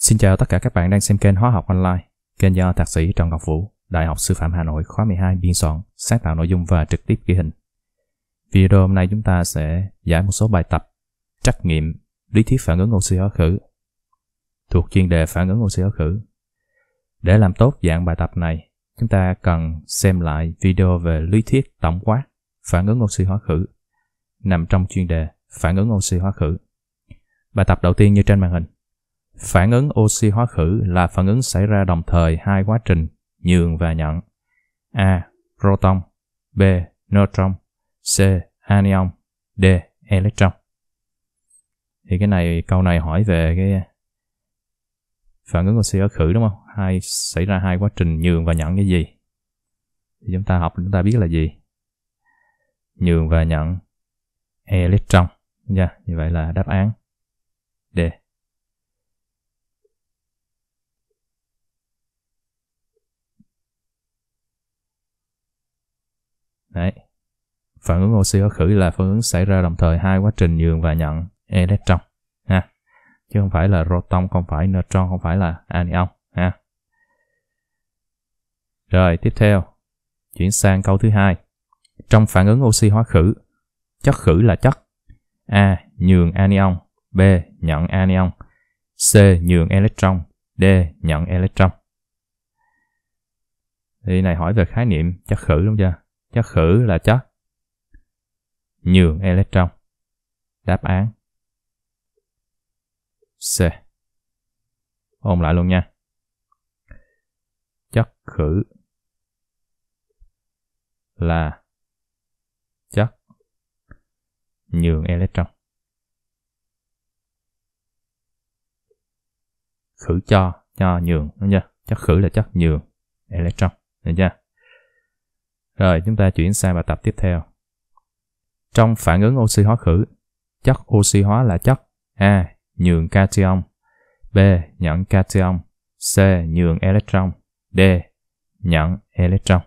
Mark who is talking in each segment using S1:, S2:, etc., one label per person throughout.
S1: Xin chào tất cả các bạn đang xem kênh Hóa học Online, kênh do Thạc sĩ Trần Ngọc Vũ, Đại học Sư phạm Hà Nội khóa 12 biên soạn, sáng tạo nội dung và trực tiếp ghi hình. Video hôm nay chúng ta sẽ giải một số bài tập trắc nghiệm lý thuyết phản ứng oxy hóa khử thuộc chuyên đề phản ứng oxy hóa khử. Để làm tốt dạng bài tập này, chúng ta cần xem lại video về lý thuyết tổng quát phản ứng oxy hóa khử nằm trong chuyên đề phản ứng oxy hóa khử. Bài tập đầu tiên như trên màn hình. Phản ứng oxy hóa khử là phản ứng xảy ra đồng thời hai quá trình nhường và nhận. A. Proton B. Neutron C. Anion D. Electron Thì cái này câu này hỏi về cái phản ứng oxy hóa khử đúng không hai xảy ra hai quá trình nhường và nhận cái gì thì chúng ta học chúng ta biết là gì nhường và nhận electron nha dạ, yeah, như vậy là đáp án D Đấy. Phản ứng oxy hóa khử là phản ứng xảy ra đồng thời hai quá trình nhường và nhận electron chứ không phải là proton không phải neutron không phải là anion ha rồi tiếp theo chuyển sang câu thứ hai trong phản ứng oxy hóa khử chất khử là chất a nhường anion b nhận anion c nhường electron d nhận electron thì này hỏi về khái niệm chất khử đúng chưa chất khử là chất nhường electron đáp án C. Ôn lại luôn nha. Chất khử là chất nhường electron. Khử cho, cho nhường, đúng chưa? Chất khử là chất nhường electron, được chưa? Rồi, chúng ta chuyển sang bài tập tiếp theo. Trong phản ứng oxy hóa khử, chất oxy hóa là chất A nhường cation. B. Nhận cation. C. Nhường electron. D. Nhận electron.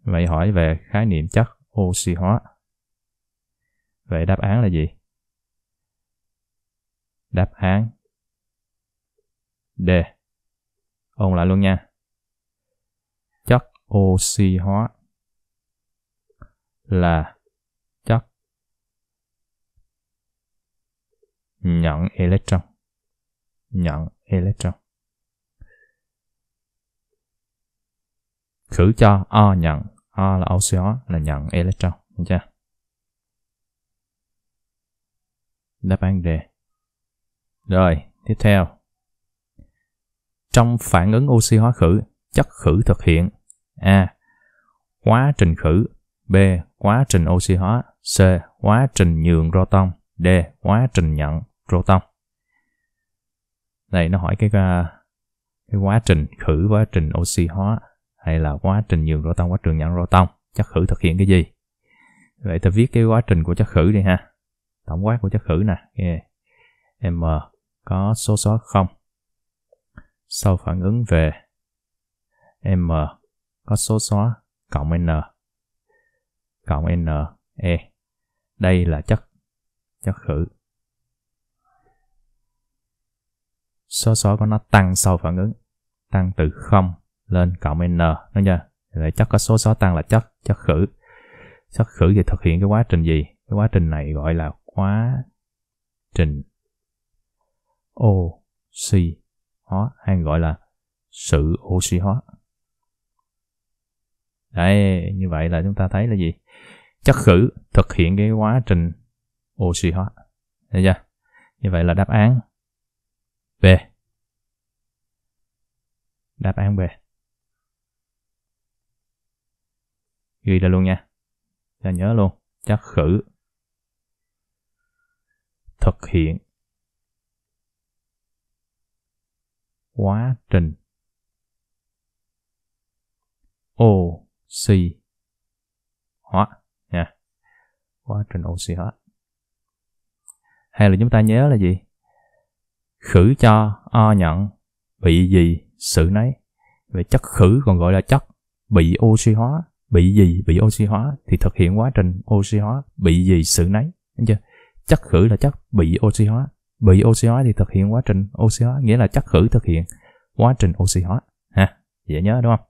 S1: Vậy hỏi về khái niệm chất oxy hóa. Vậy đáp án là gì? Đáp án D. Ôn lại luôn nha. Chất oxy hóa là nhận electron nhận electron khử cho O nhận O là oxy hóa là nhận electron được chưa đáp án đề rồi tiếp theo trong phản ứng oxy hóa khử chất khử thực hiện a quá trình khử b quá trình oxy hóa c quá trình nhường proton d quá trình nhận proton đây nó hỏi cái à, cái quá trình khử quá trình oxy hóa hay là quá trình nhường proton quá trình nhận proton chất khử thực hiện cái gì vậy ta viết cái quá trình của chất khử đi ha tổng quát của chất khử nè yeah. m có số số không sau phản ứng về m có số số cộng n cộng n e đây là chất chất khử số số của nó tăng sau phản ứng tăng từ 0 lên cộng n đúng chưa vậy chất có số số tăng là chất chất khử chất khử thì thực hiện cái quá trình gì cái quá trình này gọi là quá trình oxy hóa hay gọi là sự oxy hóa đấy như vậy là chúng ta thấy là gì chất khử thực hiện cái quá trình oxy hóa được chưa như vậy là đáp án B. Đáp án B. Ghi ra luôn nha. Ra nhớ luôn. Chắc khử. Thực hiện. Quá trình. Oxy hóa nha. Quá trình oxy hóa. Hay là chúng ta nhớ là gì? khử cho o nhận bị gì sự nấy về chất khử còn gọi là chất bị oxy hóa bị gì bị oxy hóa thì thực hiện quá trình oxy hóa bị gì sự nấy Đúng chưa chất khử là chất bị oxy hóa bị oxy hóa thì thực hiện quá trình oxy hóa nghĩa là chất khử thực hiện quá trình oxy hóa ha dễ nhớ đúng không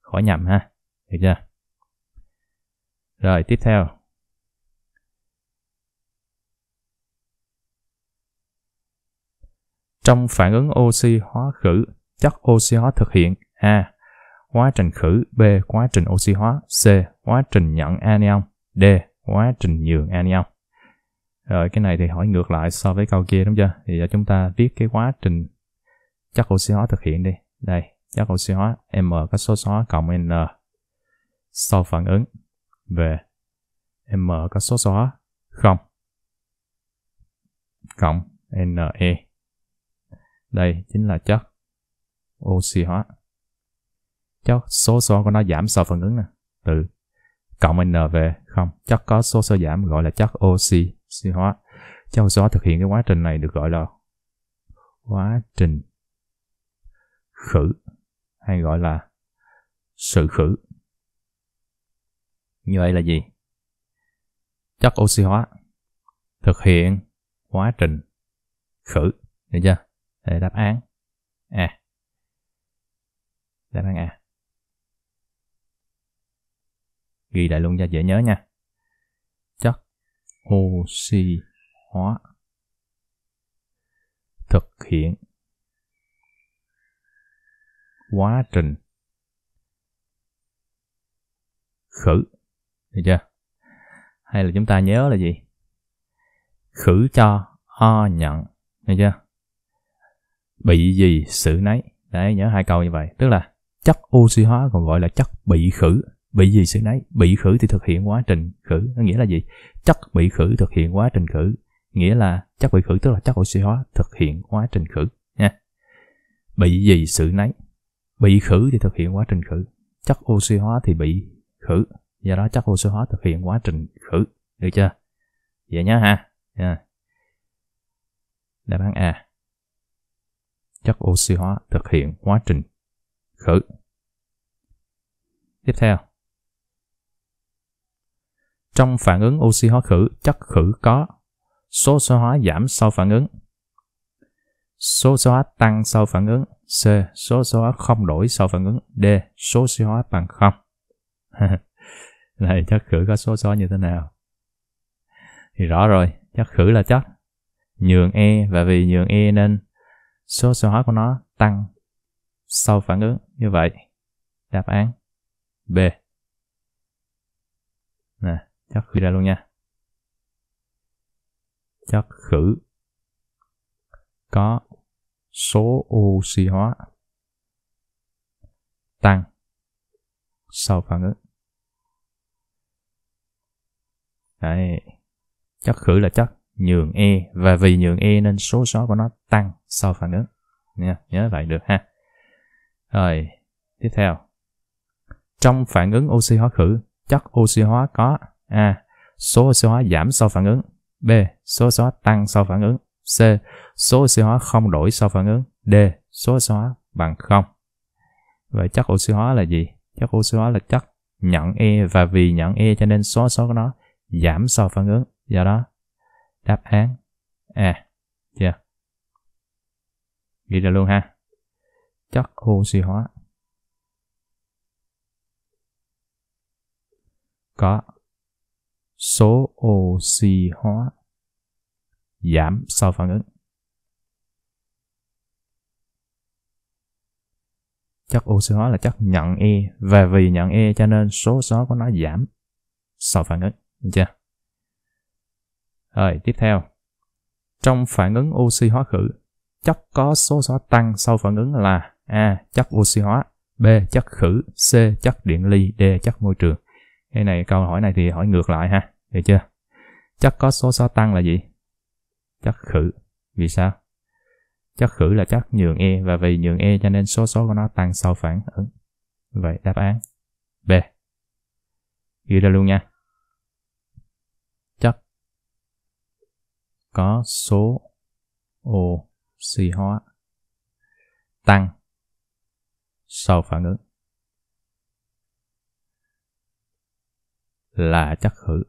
S1: khỏi nhầm ha được chưa rồi tiếp theo Trong phản ứng oxy hóa khử, chất oxy hóa thực hiện A. Quá trình khử B. Quá trình oxy hóa C. Quá trình nhận anion D. Quá trình nhường anion Rồi cái này thì hỏi ngược lại so với câu kia đúng chưa? Thì giờ chúng ta viết cái quá trình chất oxy hóa thực hiện đi. Đây, chất oxy hóa M có số số cộng N sau phản ứng về M có số số không cộng NE đây chính là chất oxy hóa. Chất số so của nó giảm sau phản ứng nè. Từ cộng N về không. Chất có số so giảm gọi là chất oxy, oxy hóa. Chất oxy hóa thực hiện cái quá trình này được gọi là quá trình khử hay gọi là sự khử. Như vậy là gì? Chất oxy hóa thực hiện quá trình khử, được chưa? Để đáp án A. Đáp án A. Ghi lại luôn cho dễ nhớ nha. Chất oxy hóa thực hiện quá trình khử được chưa hay là chúng ta nhớ là gì khử cho o nhận được chưa bị gì xử nấy đấy nhớ hai câu như vậy tức là chất oxy hóa còn gọi là chất bị khử bị gì xử nấy bị khử thì thực hiện quá trình khử có nghĩa là gì chất bị khử thực hiện quá trình khử nghĩa là chất bị khử tức là chất oxy hóa thực hiện quá trình khử nha bị gì xử nấy bị khử thì thực hiện quá trình khử chất oxy hóa thì bị khử do đó chất oxy hóa thực hiện quá trình khử được chưa vậy nhớ ha yeah. đáp án a chất oxy hóa thực hiện quá trình khử. Tiếp theo, trong phản ứng oxy hóa khử, chất khử có số oxy hóa giảm sau phản ứng, số oxy hóa tăng sau phản ứng, C. Số oxy hóa không đổi sau phản ứng, D. Số oxy hóa bằng không. Này chất khử có số oxy hóa như thế nào? Thì rõ rồi, chất khử là chất nhường E và vì nhường E nên số oxy hóa của nó tăng sau phản ứng như vậy. Đáp án B. Nè, chắc khử ra luôn nha. chất khử có số oxy hóa tăng sau phản ứng. Đấy, chất khử là chất nhường E và vì nhường E nên số số của nó tăng sau phản ứng. Nha, nhớ vậy được ha. Rồi, tiếp theo. Trong phản ứng oxy hóa khử, chất oxy hóa có A. Số oxy hóa giảm sau phản ứng. B. Số oxy hóa tăng sau phản ứng. C. Số oxy hóa không đổi sau phản ứng. D. Số oxy hóa bằng không Vậy chất oxy hóa là gì? Chất oxy hóa là chất nhận E và vì nhận E cho nên số số của nó giảm sau phản ứng. Do đó Đáp án À, chưa dạ. yeah. Ghi ra luôn ha Chất oxy hóa Có Số oxy hóa Giảm sau phản ứng chất oxy hóa là chất nhận E và vì nhận E cho nên số số của nó giảm sau phản ứng, được chưa? Rồi, tiếp theo. Trong phản ứng oxy hóa khử, chất có số số tăng sau phản ứng là A. Chất oxy hóa B. Chất khử C. Chất điện ly D. Chất môi trường Cái này câu hỏi này thì hỏi ngược lại ha, được chưa? Chất có số số tăng là gì? Chất khử. Vì sao? Chất khử là chất nhường E và vì nhường E cho nên số số của nó tăng sau phản ứng. Vậy đáp án B. Ghi ra luôn nha. có số oxy hóa tăng sau phản ứng là chất khử.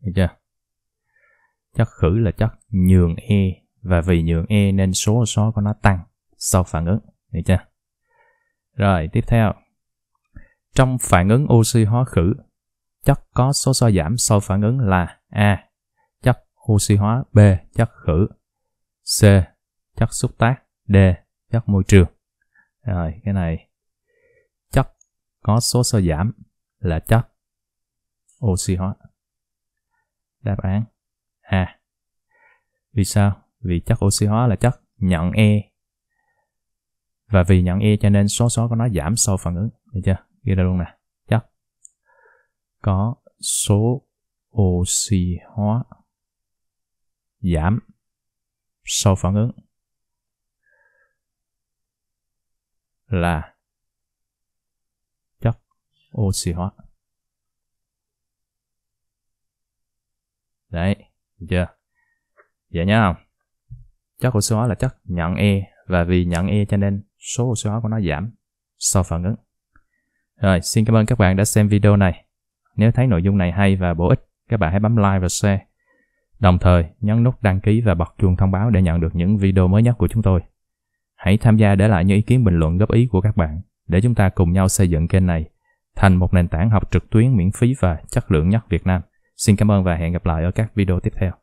S1: Được chưa? Chất khử là chất nhường E và vì nhường E nên số số của nó tăng sau phản ứng. Được chưa? Rồi, tiếp theo. Trong phản ứng oxy hóa khử, chất có số so giảm sau phản ứng là A. Chất oxy hóa B. Chất khử C. Chất xúc tác D. Chất môi trường Rồi, cái này chất có số sơ giảm là chất oxy hóa. Đáp án A. Vì sao? Vì chất oxy hóa là chất nhận E và vì nhận E cho nên số số của nó giảm sau phản ứng, được chưa? Ghi ra luôn nè. Chất có số oxy hóa giảm sau phản ứng là chất oxy hóa. Đấy, chưa? Vậy dạ nhá không? Chất oxy hóa là chất nhận E và vì nhận E cho nên số oxy hóa của nó giảm sau phản ứng. Rồi, xin cảm ơn các bạn đã xem video này. Nếu thấy nội dung này hay và bổ ích các bạn hãy bấm like và share. Đồng thời, nhấn nút đăng ký và bật chuông thông báo để nhận được những video mới nhất của chúng tôi. Hãy tham gia để lại những ý kiến bình luận góp ý của các bạn để chúng ta cùng nhau xây dựng kênh này thành một nền tảng học trực tuyến miễn phí và chất lượng nhất Việt Nam. Xin cảm ơn và hẹn gặp lại ở các video tiếp theo.